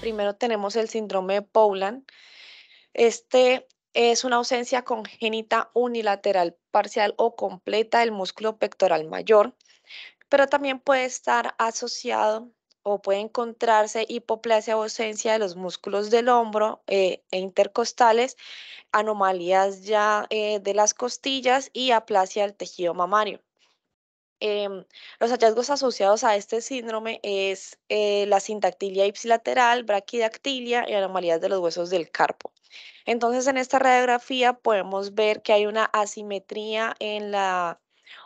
Primero tenemos el síndrome de Este es una ausencia congénita unilateral parcial o completa del músculo pectoral mayor, pero también puede estar asociado o puede encontrarse hipoplasia o ausencia de los músculos del hombro eh, e intercostales, anomalías ya eh, de las costillas y aplasia del tejido mamario. Em, los hallazgos asociados a este síndrome es eh, la sintactilia ipsilateral, braquidactilia y anomalías de los huesos del carpo. Entonces, en esta radiografía podemos ver que hay una asimetría en la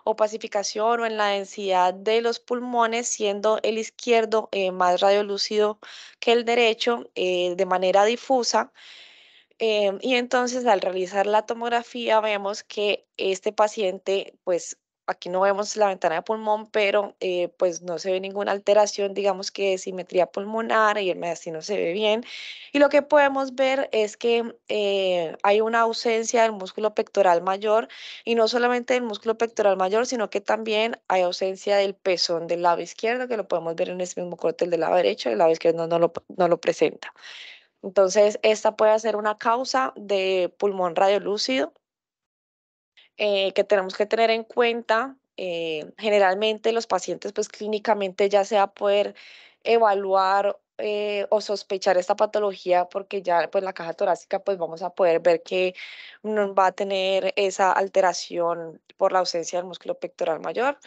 opacificación o en la densidad de los pulmones, siendo el izquierdo eh, más radiolúcido que el derecho eh, de manera difusa. Em, y entonces al realizar la tomografía vemos que este paciente pues aquí no vemos la ventana de pulmón, pero eh, pues no se ve ninguna alteración, digamos que de simetría pulmonar y el mediastino se ve bien. Y lo que podemos ver es que eh, hay una ausencia del músculo pectoral mayor y no solamente del músculo pectoral mayor, sino que también hay ausencia del pezón del lado izquierdo, que lo podemos ver en ese mismo corte del lado derecho, el lado izquierdo no lo, no lo presenta. Entonces, esta puede ser una causa de pulmón radiolúcido eh, que tenemos que tener en cuenta. Eh, generalmente los pacientes, pues clínicamente ya sea poder evaluar eh, o sospechar esta patología porque ya pues la caja torácica pues vamos a poder ver que va a tener esa alteración por la ausencia del músculo pectoral mayor.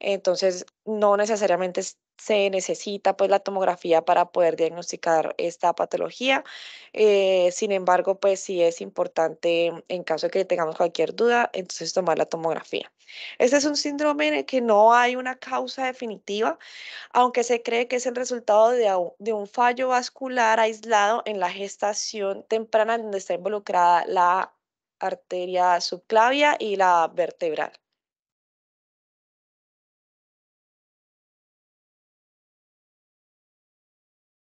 Entonces no necesariamente se necesita pues la tomografía para poder diagnosticar esta patología. Eh, sin embargo, pues sí es importante en caso de que tengamos cualquier duda, entonces tomar la tomografía. Este es un síndrome en el que no hay una causa definitiva, aunque se cree que es el resultado de, de un fallo vascular aislado en la gestación temprana donde está involucrada la arteria subclavia y la vertebral.